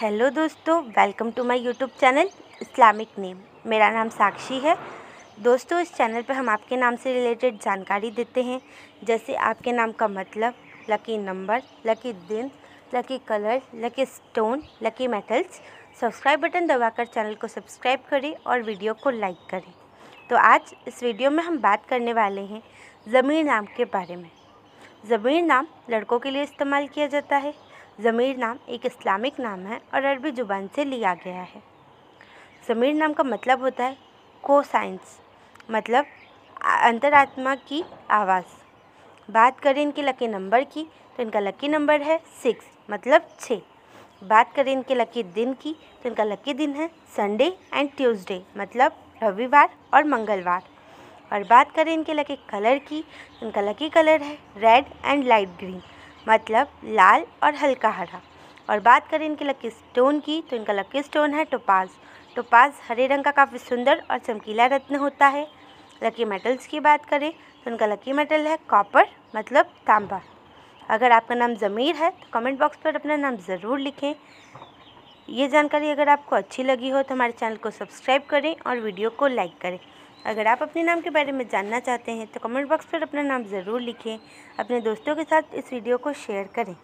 hello दोस्तों welcome to my YouTube channel Islamic name मेरा नाम साक्षी है दोस्तों इस चैनल पर हम आपके नाम से रिलेटेड जानकारी देते हैं जैसे आपके नाम का मतलब लकी नंबर लकी दिन lucky colour lucky stone lucky metals subscribe button दबाकर चैनल को सब्सक्राइब करें और वीडियो को लाइक करें तो आज इस वीडियो में हम बात करने वाले हैं ज़मीर नाम के बारे में ज़मीर नाम लड़कों के लिए इस्तेमाल किया जाता है ज़मीर नाम एक इस्लामिक नाम है और अरबी ज़ुबान से लिया गया है ज़मीर नाम का मतलब होता है को साइंस मतलब अंतरात्मा की आवाज़ बात करें इनके लकी नंबर की तो इनका लकी नंबर है सिक्स मतलब छः बात करें इनके लकी दिन की तो इनका लकी दिन है संडे एंड ट्यूसडे मतलब रविवार और मंगलवार और बात करें इनके लकी कलर की तो इनका लकी कलर है रेड एंड लाइट ग्रीन मतलब लाल और हल्का हरा और बात करें इनके लकी स्टोन की तो इनका लकी स्टोन है टोपाज टोपाज हरे रंग का काफ़ी सुंदर और चमकीला रत्न होता है लकी मेटल्स की बात करें तो इनका लकी मेटल है कॉपर मतलब तांबा अगर आपका नाम ज़मीर है तो कमेंट बॉक्स पर अपना नाम ज़रूर लिखें ये जानकारी अगर आपको अच्छी लगी हो तो हमारे चैनल को सब्सक्राइब करें और वीडियो को लाइक करें अगर आप अपने नाम के बारे में जानना चाहते हैं तो कमेंट बॉक्स पर अपना नाम ज़रूर लिखें अपने दोस्तों के साथ इस वीडियो को शेयर करें